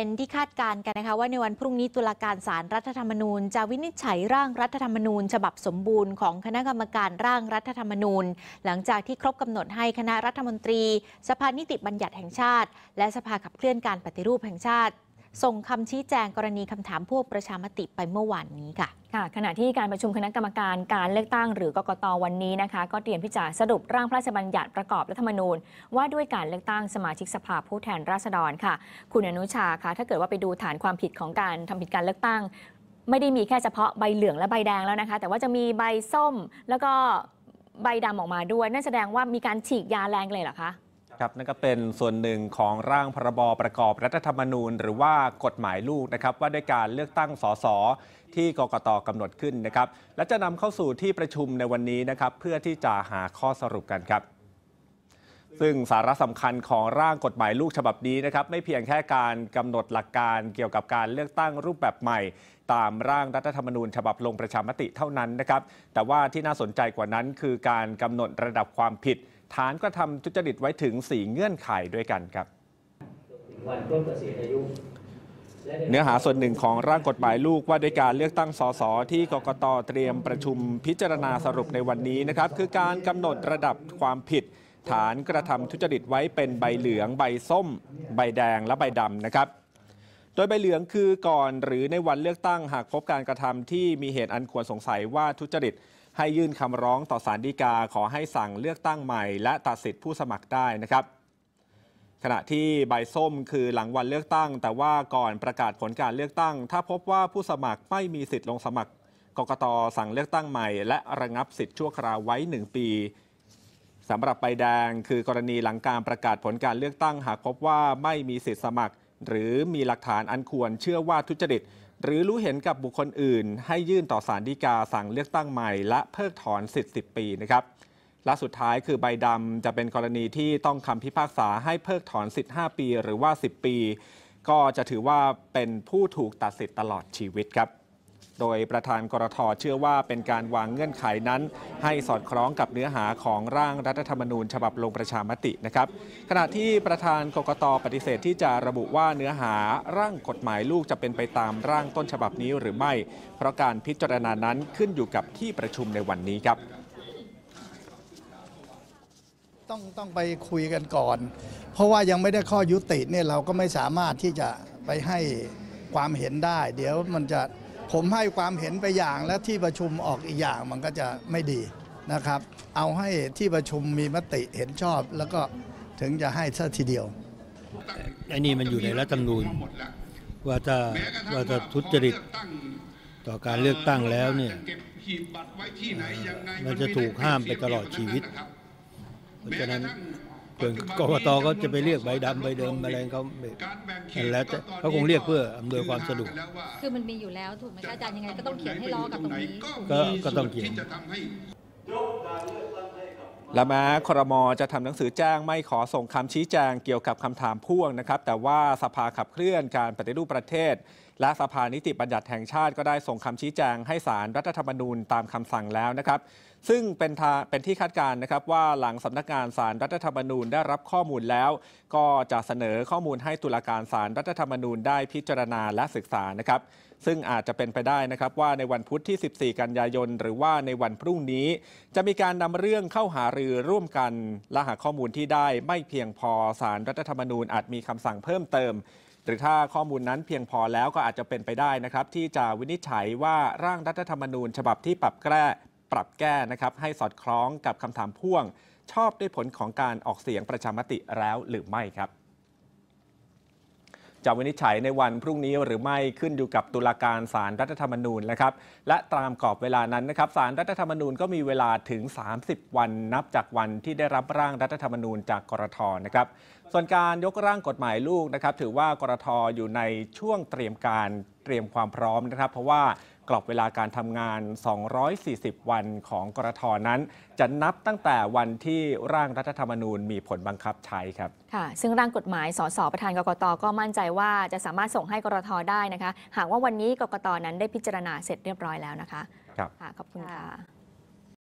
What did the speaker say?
เป็นที่คาดการณ์กันนะคะว่าในวันพรุ่งนี้ตุลาการศาลรรัฐธรรมนูญ จะวินิจฉัยร่างรัฐธรรมนูญ ฉบับสมบูรณ์ของคณะกรรมการร่างรัฐธรรมนูญ หลังจากที่ครบกำหนดให้คณะรัฐมนตรี สภานิติบัญญัติแห่งชาติ และสภาขับเคลื่อนการปฏิรูปแห่งชาติส่งคำชี้แจงกรณีคำถามพวกประชามติไปเมื่อวานนี้ค่ะค่ะ ขณะที่การประชุมคณะกรรมการการเลือกตั้งหรือกกตวันนี้นะคะ ก็เตรียมพิจารณาสรุปร่างพระราชบัญญัติประกอบรัฐธรรมนูญ ว่าด้วยการเลือกตั้งสมาชิกสภาผู้แทนราษฎรค่ะ คุณอนุชาคะถ้าเกิดว่าไปดูฐานความผิดของการทำผิดการเลือกตั้งไม่ได้มีแค่เฉพาะใบเหลืองและใบแดงแล้วนะคะ แต่ว่าจะมีใบส้มแล้วก็ใบดำออกมาด้วยนั่นแสดงว่ามีการฉีกยาแรงเลยเหรอคะครับนั่นก็เป็นส่วนหนึ่งของร่างพรบประกอบรัฐธรรมนูญ หรือว่ากฎหมายลูกนะครับว่าด้วยการเลือกตั้งสสที่กกตกำหนดขึ้นนะครับและจะนำเข้าสู่ที่ประชุมในวันนี้นะครับเพื่อที่จะหาข้อสรุปกันครับ ซึ่งสาระสำคัญของร่างกฎหมายลูกฉบับนี้นะครับไม่เพียงแค่การกำหนดหลักการเกี่ยวกับการเลือกตั้งรูปแบบใหม่ ตามร่างรัฐธรรมนูญฉบับลงประชามติเท่านั้นนะครับแต่ว่าที่น่าสนใจกว่านั้นคือการกำหนดระดับความผิดฐานกระทำทุจริต ไว้ถึง 4 เงื่อนไขด้วยกันครับวันรเียอายุเนื้อหาส่วนหนึ่งของร่างกฎหมายลูกว่าด้วยการเลือกตั้งสสที่กกตเตรียมประชุมพิจารณาสรุปในวันนี้นะครับคือการกำหนดระดับความผิด ฐานกระทำทุจริตไว้เป็นใบเหลือง ใบส้ม ใบแดงและใบดำนะครับ โดยใบเหลืองคือก่อนหรือในวันเลือกตั้งหากพบการกระทำที่มีเหตุอันควรสงสัยว่าทุจริตให้ยื่นคำร้องต่อสารดีกาขอให้สั่งเลือกตั้งใหม่และตัดสิทธิผู้สมัครได้นะครับ ขณะที่ใบส้มคือหลังวันเลือกตั้ง แต่ว่าก่อนประกาศผลการเลือกตั้ง ถ้าพบว่าผู้สมัครไม่มีสิทธิ์ลงสมัครกรกตสั่งเลือกตั้งใหม่ และระงับสิทธิ์ชั่วคราวไว้ 1 ปีสำหรับใบแดงคือกรณีหลังการประกาศผลการเลือกตั้ง หากพบว่าไม่มีสิทธิสมัคร หรือมีหลักฐานอันควร เชื่อว่าทุจริตหรือรู้เห็นกับบุคคลอื่น ให้ยื่นต่อสารดีกาสั่งเลือกตั้งใหม่และเพิกถอนสิทธิ์ 10 ปีนะครับและสุดท้ายคือใบดำจะเป็นกรณีที่ต้องคำพิพากษาให้เพิกถอนสิทธิ์5ปีหรือว่า 10 ปี ก็จะถือว่าเป็นผู้ถูกตัดสิทธิ์ตลอดชีวิตครับโดยประธานกรทเชื่อว่าเป็นการวางเงื่อนไขนั้นให้สอดคล้องกับเนื้อหาของร่างรัฐธรรมนูญฉบับลงประชามตินะครับ ขณะที่ประธานกรกตปฏิเสธที่จะระบุว่าเนื้อหาร่างกฎหมายลูกจะเป็นไปตามร่างต้นฉบับนี้หรือไม่ เพราะการพิจารณานั้นขึ้นอยู่กับที่ประชุมในวันนี้ครับ ต้องต้องไปคุยกันก่อน เพราะว่ายังไม่ได้ข้อยุติเนี่ยเราก็ไม่สามารถที่จะไปให้ความเห็นได้ เดี๋ยวมันจะผมให้ความเห็นไปอย่างและที่ประชุมออกอีกอย่างมันก็จะไม่ดีนะครับ เอาให้ที่ประชุมมีมติเห็นชอบ แล้วก็ถึงจะให้ซะทีเดียวไอ้นี่มันอยู่ในรัฐธรรมนูญว่าจะว่าจะทุจริตต่อการเลือกตั้งแล้วเนี่ยมันจะถูกห้ามไปตลอดชีวิตเพราะฉะนั้นื่อกกตก็จะไปเรียกใบดำใบเดิมอะไรเขาแล้วเขาคงเรียกเพื่ออำนวยความสะดวกคือมันมีอยู่แล้ว ถูกไหมอาจารย์ยังไงก็ต้องเขียนให้ล้อกับตรงนี้ ก็ต้องเขียนละมา ครมจะทำหนังสือแจ้งไม่ขอส่งคำชี้แจงเกี่ยวกับคำถามพ่วงนะครับ แต่ว่าสภาขับเคลื่อนการปฏิรูปประเทศและสภานิติบัญญัติแห่งชาติก็ได้ส่งคำชี้แจงให้สารรัฐธรรมนูญตามคำสั่งแล้วนะครับซึ่งเป็นเป็นที่คาดการนะครับ ว่าหลังสำนักงานสารรัฐธรรมนูญได้รับข้อมูลแล้ว ก็จะเสนอข้อมูลให้ตุลาการสารรัฐธรรมนูญได้พิจารณาและศึกษานะครับ ซึ่งอาจจะเป็นไปได้นะครับว่าในวันพุธที่ 14 กันยายนหรือว่าในวันพรุ่งนี้ จะมีการนำเรื่องเข้าหารือร่วมกันและหาข้อมูลที่ได้ไม่เพียงพอสารรัฐธรรมนูญ อาจมีคำสั่งเพิ่มเติมหรือถ้าข้อมูลนั้นเพียงพอแล้วก็อาจจะเป็นไปได้นะครับ ที่จะวินิจฉัยว่าร่างรัฐธรรมนูญฉบับที่ปรับแก้ ปรับแก้นะครับ ให้สอดคล้องกับคำถามพ่วง ชอบด้วยผลของการออกเสียงประชามติแล้วหรือไม่ครับจะวินิจฉัยในวันพรุ่งนี้หรือไม่ขึ้นอยู่กับตุลาการศาลรรัฐธรรมนูญนะครับ และตามกรอบเวลานั้นนะครับศาลรรัฐธรรมนูญก็มีเวลาถึง 30 วันนับจากวันที่ได้รับร่างรัฐธรรมนูญจากกรทนะครับส่วนการยกร่างกฎหมายลูกนะครับถือว่ากรทออยู่ในช่วงเตรียมการเตรียมความพร้อมนะครับ เพราะว่ากรอบเวลาการทำงาน 240 วันของกรทนั้น จะนับตั้งแต่วันที่ร่างรัฐธรรมนูญมีผลบังคับใช้ครับ ค่ะ ซึ่งร่างกฎหมายสสประธานกกตก็มั่นใจว่า จะสามารถส่งให้กรทได้นะคะ หากว่าวันนี้กกตนั้นได้พิจารณาเสร็จเรียบร้อยแล้วนะคะ ครับ ขอบคุณค่ะ